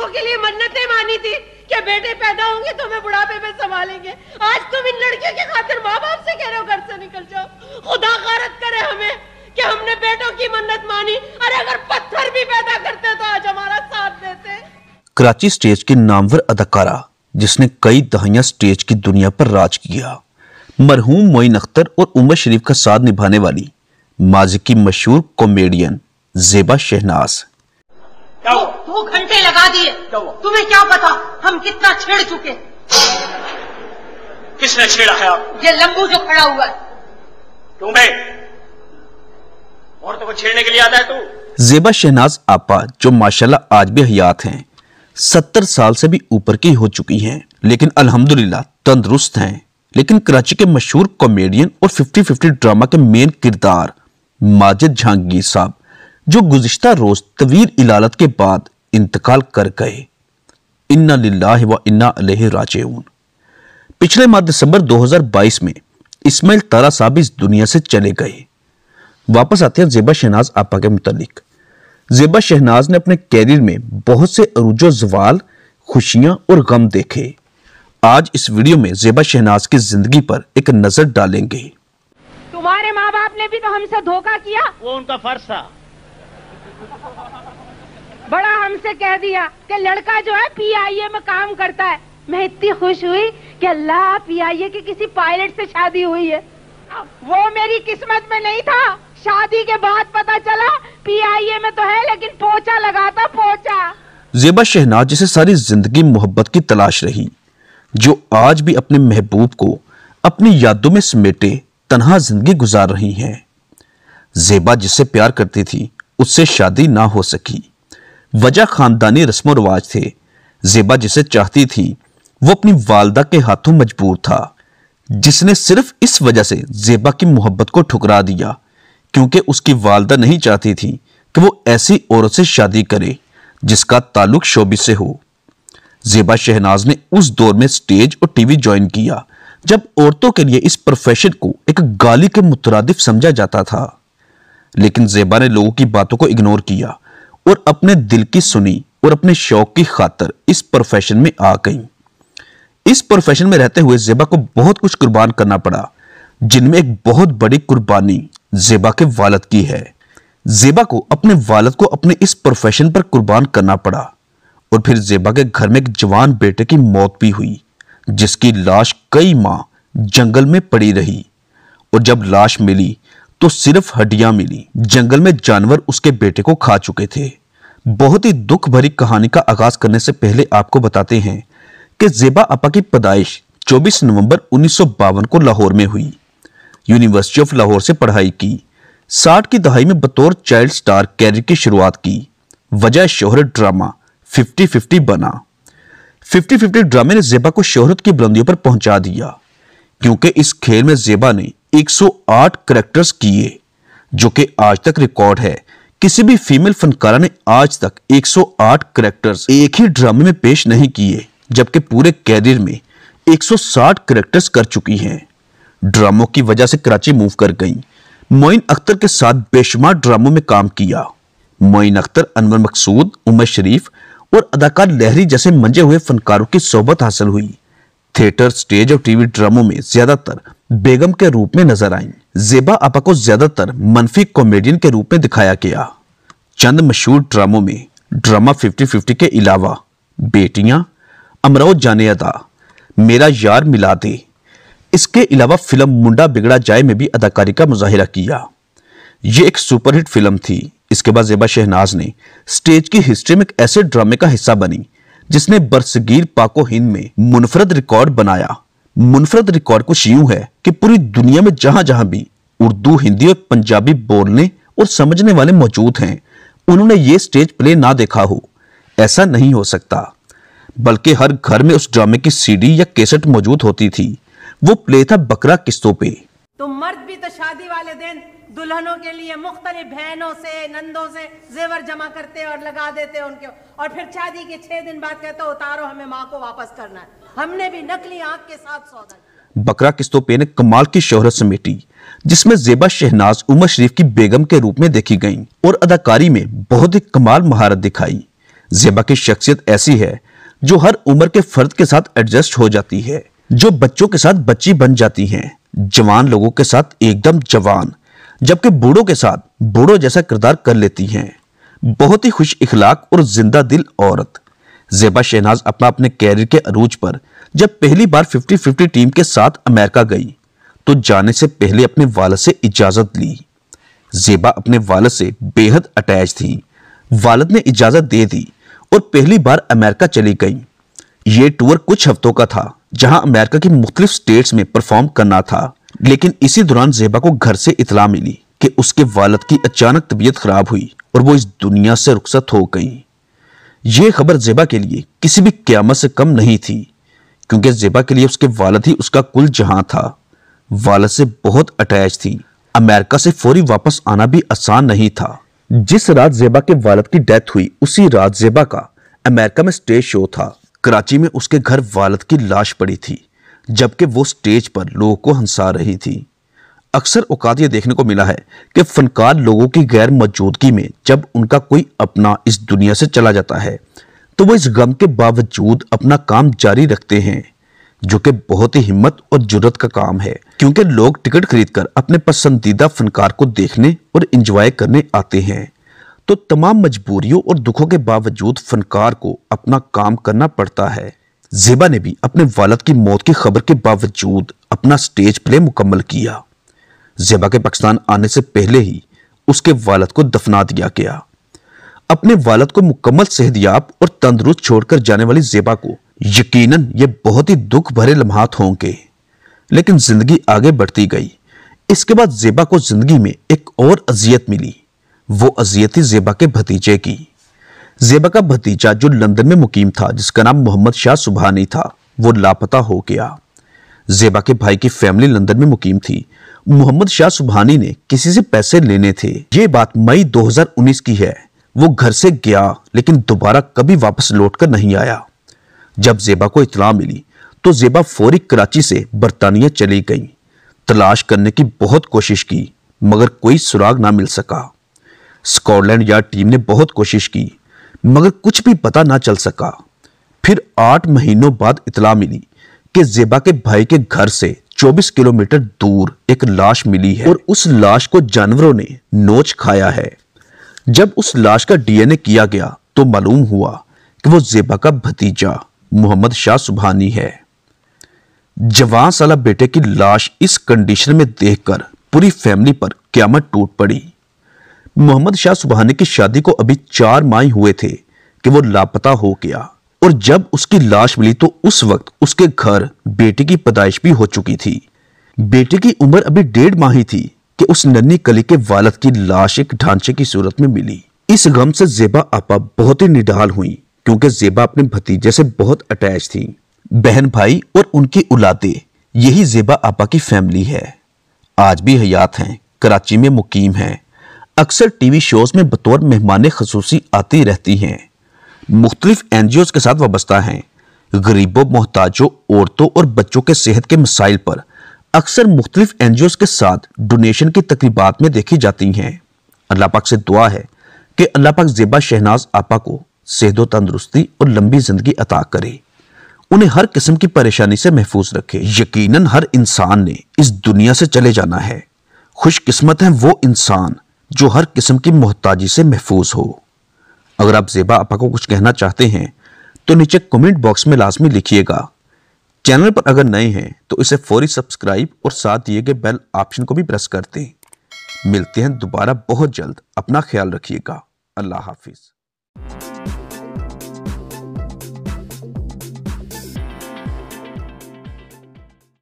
लोगों के लिए मन्नतें मानी थी कि बेटे पैदा होंगे तो हमें बुढ़ापे में संभालेंगे आज तुम इन लड़कियों के खातिर माँ बाप से कह रहे हो घर से निकल जाओ खुदा गारत करे हमें कि हमने बेटों की मन्नत मानी अरे अगर पत्थर भी पैदा करते तो आज हमारा साथ देते कराची स्टेज के नामवर अदाकारा जिसने कई दहाइयां स्टेज की दुनिया पर राज किया मरहूम मोइन अख्तर और उमर शरीफ का साथ निभाने वाली माजी की मशहूर कॉमेडियन जेबा शहनाज क्या हुआ दो घंटे लगा दिए क्या हुआ तुम्हें क्या पता हम कितना छेड़ चुके किसने छेड़ा है आप ये लंबू जो खड़ा हुआ है क्यों भाई औरतों को छेड़ने के लिए आता है तू जेबा शहनाज आपा जो माशाल्लाह आज भी हयात हैं सत्तर साल से भी ऊपर की हो चुकी हैं लेकिन अल्हम्दुलिल्लाह तंदुरुस्त हैं लेकिन कराची के मशहूर कॉमेडियन और 50-50 ड्रामा के मेन किरदार माजिद जहांगीर साहब जो गुज्त रोज तवील इलालत के बाद इंतकाल कर गए इन्ना लाला व इन्ना अलह राजून पिछले माह दिसंबर 2022 में इसमाइल तारा साहब इस दुनिया से चले गए वापस आते हैं जेबा शहनाज आपा के मुतलिक जेबा शहनाज ने अपने कैरियर में बहुत से अरूज जवाल खुशियां और गम देखे आज इस वीडियो में जेबा शहनाज की जिंदगी पर एक नजर डालेंगे तुम्हारे माँ बाप ने भी तो हमसे धोखा किया वो उनका फर्ज था बड़ा हमसे कह दिया कि लड़का जो है पीआईए में काम करता है मैं इतनी खुश हुई कि अल्लाह पीआईए की किसी पायलट से शादी हुई है वो मेरी किस्मत में नहीं था शादी के बाद पता चला पीआईए में तो है लेकिन पोचा लगाता पोचा जेबा शहनाज जिसे सारी जिंदगी मोहब्बत की तलाश रही जो आज भी अपने महबूब को अपनी यादों में समेटे तनहा जिंदगी गुजार रही हैं जेबा जिससे प्यार करती थी उससे शादी ना हो सकी वजह खानदानी रस्म रिवाज थे जेबा जिसे चाहती थी वो अपनी वालदा के हाथों मजबूर था जिसने सिर्फ इस वजह से जेबा की मोहब्बत को ठुकरा दिया क्योंकि उसकी वालदा नहीं चाहती थी कि वो ऐसी औरत से शादी करे जिसका ताल्लुक शोबी से हो जेबा शहनाज ने उस दौर में स्टेज और टीवी ज्वाइन किया जब औरतों के लिए इस प्रोफेशन को एक गाली के मुतरदिफ समझा जाता था लेकिन जेबा ने लोगों की बातों को इग्नोर किया और अपने दिल की सुनी और अपने शौक की खातर इस प्रोफेशन में आ गई इस प्रोफेशन में रहते हुए जेबा को बहुत कुछ कुर्बान करना पड़ा जिनमें एक बहुत बड़ी कुर्बानी जेबा के वालद की है जेबा को अपने वालद को अपने इस प्रोफेशन पर कुर्बान करना पड़ा और फिर जेबा के घर में एक जवान बेटे की मौत भी हुई जिसकी लाश कई माह जंगल में पड़ी रही और जब लाश मिली तो सिर्फ हड्डियां मिली जंगल में जानवर उसके बेटे को खा चुके थे बहुत ही दुख भरी कहानी का आगाज करने से पहले आपको बताते हैं कि जेबा अपा की पैदाइश 24 नवंबर उन्नीस को लाहौर में हुई यूनिवर्सिटी ऑफ लाहौर से पढ़ाई की साठ की दहाई में बतौर चाइल्ड स्टार कैरियर की शुरुआत की वजह शोहरत ड्रामा 50-50 बना 50-50 ड्रामे ने जेबा को शोहरत की बुलंदियों पर पहुंचा दिया क्योंकि इस खेल में जेबा ने 108 करेक्टर्स किए जो कि आज तक रिकॉर्ड है किसी भी फीमेल फनकारा ने आज तक 108 करेक्टर्स एक ही ड्रामे में पेश नहीं किए जबकि पूरे कैरियर में 160 करेक्टर्स कर चुकी हैं ड्रामों की वजह से कराची मूव कर गई मोइन अख्तर के साथ बेशुमार ड्रामों में काम किया मोइन अख्तर अनवर मकसूद उमर शरीफ और अदाकार लहरी जैसे मंजे हुए फनकारों की सोबत हासिल हुई थिएटर स्टेज और टीवी ड्रामों में ज्यादातर बेगम के रूप में नजर आईं। जेबा आपा को ज्यादातर मनफी कॉमेडियन के रूप में दिखाया गया चंद मशहूर ड्रामों में ड्रामा 50-50 के अलावा बेटियां अमराव जाने अदा मेरा यार मिला दे इसके अलावा फिल्म मुंडा बिगड़ा जाए में भी अदाकारी का मुजाहरा किया ये एक सुपरहिट फिल्म थी इसके बाद जेबा शहनाज ने स्टेज की हिस्ट्री में एक ऐसे ड्रामे का हिस्सा बनी जिसने बरसगीर पाको हिंद में मुनफरद रिकॉर्ड बनाया मुनफरद रिकॉर्ड कुछ यूं है कि पूरी दुनिया में जहां जहां भी उर्दू हिंदी और पंजाबी बोलने और समझने वाले मौजूद हैं उन्होंने ये स्टेज प्ले ना देखा हो ऐसा नहीं हो सकता बल्कि हर घर में उस ड्रामे की सीडी या कैसेट मौजूद होती थी वो प्ले था बकरा किस्तों पे तो मर्द भी तो शादी वाले दिन दुल्हनों के लिए मुख्तलि बहनों से नंदों से जेवर जमा करते और लगा देते उनके और फिर शादी के छह दिन बाद कहते उतारो हमें माँ को वापस करना है हमने भी नकली आंख के साथ सौदा बकरा किस्तोपे ने कमाल की शोहरत समेटी जिसमें जेबा शहनाज उमर शरीफ की बेगम के रूप में देखी गईं और अदाकारी में बहुत ही कमाल महारत दिखाई जेबा की शख्सियत ऐसी है जो हर उम्र के फर्द के साथ एडजस्ट हो जाती है जो बच्चों के साथ बच्ची बन जाती हैं जवान लोगों के साथ एकदम जवान जबकि बूढ़ों के साथ बूढ़ों जैसा किरदार कर लेती हैं बहुत ही खुश इखलाक और जिंदा दिल औरत जेबा शहनाज अपना अपने कैरियर के अरूज पर जब पहली बार 50-50 टीम के साथ अमेरिका गई तो जाने से पहले अपने वाल से इजाज़त ली जेबा अपने वालद से बेहद अटैच थी वालद ने इजाज़त दे दी और पहली बार अमेरिका चली गई ये टूर कुछ हफ्तों का था जहां अमेरिका की मुख्तलिफ स्टेट्स में परफॉर्म करना था लेकिन इसी दौरान जेबा को घर से इतला मिली कि उसके वालद की अचानक तबीयत खराब हुई और वो इस दुनिया से रुखसत हो गई ये खबर जेबा के लिए किसी भी क्यामत से कम नहीं थी क्योंकि जेबा के लिए उसके वालद ही उसका कुल जहां था वालद से बहुत अटैच थी अमेरिका से फौरी वापस आना भी आसान नहीं था जिस रात जेबा के वालद की डेथ हुई उसी रात जेबा का अमेरिका में स्टेज शो था कराची में उसके घर वालद की लाश पड़ी थी जबकि वो स्टेज पर लोगों को हंसा रही थी अक्सर औकात यह देखने को मिला है कि फनकार लोगों की गैर मौजूदगी में जब उनका कोई अपना इस दुनिया से चला जाता है तो वो इस गम के बावजूद अपना काम जारी रखते हैं जो कि बहुत ही हिम्मत और जरूरत का काम है क्योंकि लोग टिकट खरीदकर अपने पसंदीदा फनकार को देखने और इंजॉय करने आते हैं तो तमाम मजबूरियों और दुखों के बावजूद फनकार को अपना काम करना पड़ता है जेबा ने भी अपने वालद की मौत की खबर के बावजूद अपना स्टेज प्ले मुकम्मल किया जेबा के पाकिस्तान आने से पहले ही उसके वालद को दफना दिया गया अपने वालद को मुकम्मल सेहतियाब और तंदरुस्त छोड़कर जाने वाली जेबा को यकीनन ये बहुत ही दुख भरे लम्हात होंगे लेकिन जिंदगी आगे बढ़ती गई इसके बाद जेबा को जिंदगी में एक और अजियत मिली वो अजियत थी जेबा के भतीजे की जेबा का भतीजा जो लंदन में मुकीम था जिसका नाम मोहम्मद शाह सुबहानी था वो लापता हो गया जेबा के भाई की फैमिली लंदन में मुकीम थी मोहम्मद शाह सुबहानी ने किसी से पैसे लेने थे ये बात मई 2019 की है वो घर से गया लेकिन दोबारा कभी वापस लौटकर नहीं आया जब जेबा को इतला मिली तो जेबा फौरी कराची से बरतानिया चली गई तलाश करने की बहुत कोशिश की मगर कोई सुराग ना मिल सका स्कॉटलैंड यार्ड टीम ने बहुत कोशिश की मगर कुछ भी पता ना चल सका फिर आठ महीनों बाद इतला मिली कि जेबा के भाई के घर से 24 किलोमीटर दूर एक लाश मिली है और उस लाश को जानवरों ने नोच खाया है जब उस लाश का डीएनए किया गया तो मालूम हुआ कि वो जेबा का भतीजा मोहम्मद शाह सुबहानी है जवान साला बेटे की लाश इस कंडीशन में देखकर पूरी फैमिली पर क्यामत टूट पड़ी मोहम्मद शाह सुबहानी की शादी को अभी चार माह हुए थे कि वो लापता हो गया और जब उसकी लाश मिली तो उस वक्त उसके घर बेटे की पैदाइश भी हो चुकी थी बेटे की उम्र अभी डेढ़ माह ही थी कि उस नन्नी कली के वालद की लाश एक ढांचे की सूरत में मिली इस गम से जेबा आपा बहुत ही निडाल हुई क्योंकि जेबा अपने भतीजे से बहुत अटैच थी बहन भाई और उनकी उलादे यही जेबा आपा की फैमिली है आज भी हयात हैं कराची में मुकीम हैं अक्सर टीवी शोज में बतौर मेहमान खसूसी आती रहती हैं मुख्तलिफ एन जी ओज़ के साथ वाबस्ता हैं गरीबों मोहताजों औरतों और बच्चों के सेहत के मसाइल पर अक्सर मुख्तलिफ एन जी ओज़ के साथ डोनेशन की तकरीबा में देखी जाती हैं अल्लाह पाक से दुआ है कि अल्लाह पाक जेबा शहनाज आपा को सेहत तंदरुस्ती और लंबी ज़िंदगी अता करे उन्हें हर किस्म की परेशानी से महफूज रखे यकीनन हर इंसान ने इस दुनिया से चले जाना है खुशकिस्मत है वो इंसान जो हर किस्म की मोहताजी से महफूज हो अगर आप जेबा आपा को कुछ कहना चाहते हैं तो नीचे कमेंट बॉक्स में लाजमी लिखिएगा चैनल पर अगर नए हैं तो इसे फौरी सब्सक्राइब और साथ दिए गए बेल ऑप्शन को भी प्रेस कर दें मिलते हैं दोबारा बहुत जल्द अपना ख्याल रखिएगा अल्लाह हाफिज़